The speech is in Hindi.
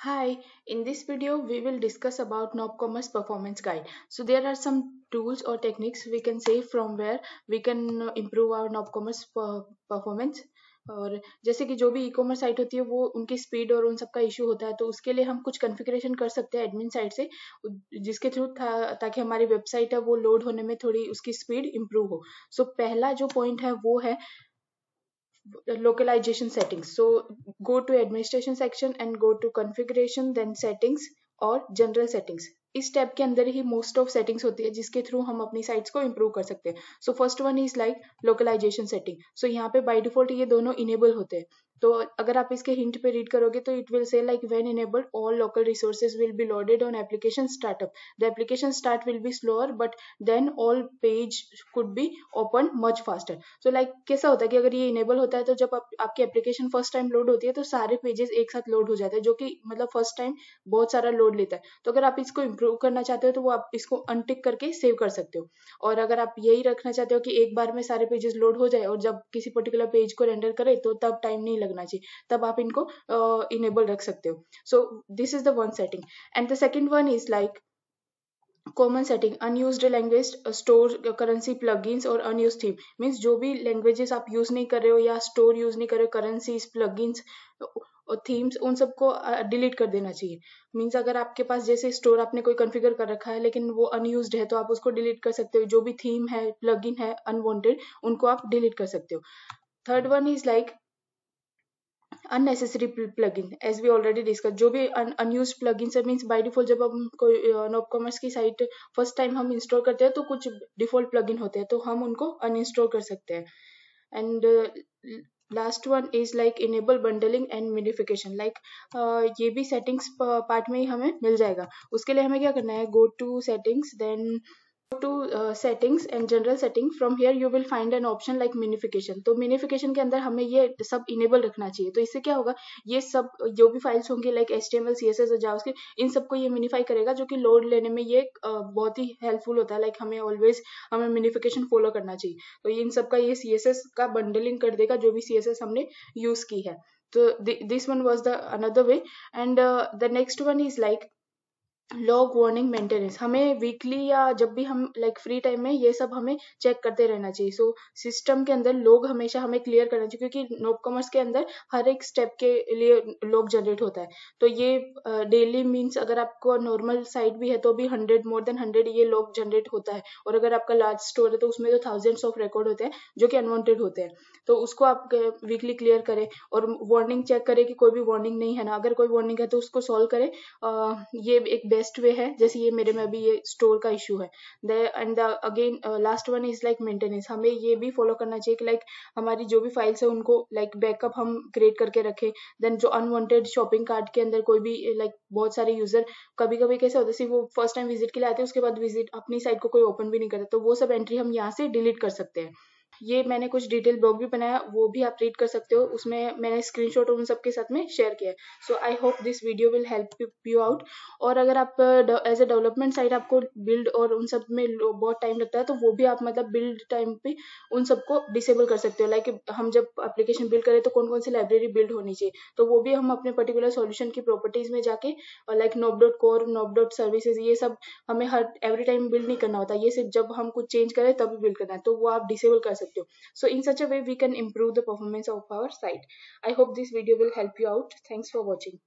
Hi, in this video we will discuss about Knob Commerce Performance Guide. So there are some tools or techniques we can say from where we can improve our Knob Commerce performance. और जैसे कि जो भी ई कॉमर्स साइट होती है वो उनकी स्पीड और उन सब का इशू होता है तो उसके लिए हम कुछ कॉन्फ़िगरेशन कर सकते हैं एडमिन साइट से जिसके थ्रू था ताकि हमारी वेबसाइट है वो लोड होने में थोड़ी उसकी स्पीड इम्प्रूव हो सो so, पहला जो पॉइंट है वो है localization settings so go to administration section and go to configuration then settings or general settings इस टैब के अंदर ही मोस्ट ऑफ सेटिंग्स होती है जिसके थ्रू हम अपनी साइट्स को इम्प्रूव कर सकते हैं so first one is like localization setting so यहाँ पे बाय डिफॉल्ट ये दोनों इनेबल होते हैं तो अगर आप इसके हिंट पे रीड करोगे तो it will say like when enabled all local resources will be loaded on application startup the application start will be slower but then all page could be open much faster so like कैसा होता है कि अगर ये इनेबल होता है तो जब आप, आपकी एप्लीकेशन फर्स्ट टाइम लोड होती है तो सारे पेजेस एक साथ लोड हो जाते हैं जो कि मतलब फर्स्ट टाइम बहुत सारा लोड लेता है तो अगर आप इसको ग्रो करना चाहते हो तो वो आप इसको अनटिक करके सेव कर सकते हो और अगर आप यही रखना चाहते हो कि एक बार में सारे पेजेस लोड हो जाए और जब किसी पर्टिकुलर पेज को रेंडर करे तो तब टाइम नहीं लगना चाहिए तब आप इनको इनेबल uh, रख सकते हो so this is the one setting and the second one is like common setting unused language store currency plugins और अनयूज थीम मीन्स जो भी लैंग्वेजेस आप यूज नहीं कर रहे हो या स्टोर यूज नहीं कर रहे हो करेंसीज इन्स और थीम्स उन सबको डिलीट कर देना चाहिए मीन्स अगर आपके पास जैसे स्टोर आपने कोई कन्फिगर कर रखा है लेकिन वो अनयूज है तो आप उसको डिलीट कर सकते हो जो भी थीम है प्लग इन है अनवॉन्टेड उनको आप डिलीट कर सकते हो third one is like unnecessary in as we already discuss जो भी unused plugins means by default जब हम कोई नॉप कॉमर्स की साइट फर्स्ट टाइम हम इंस्टॉल करते हैं तो कुछ डिफॉल्ट प्लग इन होते हैं तो हम उनको अन इंस्टॉल कर सकते हैं and last one is like enable bundling and minification like ये भी सेटिंग्स पार्ट में ही हमें मिल जाएगा उसके लिए हमें क्या करना है go to settings then to settings and general setting from here you will find an option like minification तो मिनिफिकेशन के अंदर हमें ये सब इनेबल रखना चाहिए तो इससे क्या होगा ये सब जो भी फाइल्स होंगे like H T M L C S S और जावास्क्रिप्ट इन सबको ये मिनिफाई करेगा जो कि लोड लेने में ये uh, बहुत ही हेल्पफुल होता है लाइक हमें ऑलवेज हमें मिनिफिकेशन फॉलो करना चाहिए तो इन सब का ये सी एस एस का बंडलिंग कर देगा जो भी सी एस एस हमने यूज की है तो this one was the another way and the next one is like log warning maintenance हमें वीकली या जब भी हम लाइक फ्री टाइम में ये सब हमें चेक करते रहना चाहिए सो so, सिस्टम के अंदर लोग हमेशा हमें क्लियर करना चाहिए क्योंकि नोप कॉमर्स के अंदर हर एक स्टेप के लिए लोग जनरेट होता है तो ये डेली uh, मींस अगर आपको नॉर्मल साइट भी है तो भी हंड्रेड मोर देन हंड्रेड ये लॉग जनरेट होता है और अगर आपका लार्ज स्टोर है तो उसमें तो थाउजेंड्स ऑफ रिकॉर्ड होते हैं जो कि अनवॉन्टेड होते हैं तो उसको आप वीकली क्लियर करें और वार्निंग चेक करें कि कोई भी वार्निंग नहीं है ना अगर कोई वार्निंग है तो उसको सॉल्व करें uh, ये एक बेस्ट वे है जैसे ये मेरे में अभी ये स्टोर का इशू है and again last one is like maintenance हमें ये भी फॉलो करना चाहिए कि लाइक like, हमारी जो भी फाइल्स है उनको लाइक like, बैकअप हम क्रिएट करके रखें देन जो अनवांटेड शॉपिंग कार्ट के अंदर कोई भी लाइक uh, like, बहुत सारे यूजर कभी कभी कैसे होते सिर्फ वो फर्स्ट टाइम विजिट के लिए आते हैं उसके बाद विजिट अपनी साइट को कोई ओपन भी नहीं करता तो वो सब एंट्री हम यहाँ से डिलीट कर सकते हैं ये मैंने कुछ डिटेल ब्लॉग भी बनाया वो भी आप रीड कर सकते हो उसमें मैंने स्क्रीनशॉट उन सबके साथ में शेयर किया so I hope this video will help you out और अगर आप एज अ डेवलपमेंट साइड आपको बिल्ड और उन सब में बहुत टाइम लगता है तो वो भी आप मतलब बिल्ड टाइम पे उन सबको डिसेबल कर सकते हो लाइक like, हम जब अप्लीकेशन बिल्ड करें तो कौन कौन सी लाइब्रेरी बिल्ड होनी चाहिए तो वो भी हम अपने पर्टिकुलर सोल्यूशन की प्रॉपर्टीज में जाके like nop dot core nop dot services ये सब हमें हर एवरी टाइम बिल्ड नहीं करना होता ये सिर्फ जब हम कुछ चेंज करें तभी बिल्ड करना है तो वो आप डिसेबल कर so in such a way we can improve the performance of our site i hope this video will help you out thanks for watching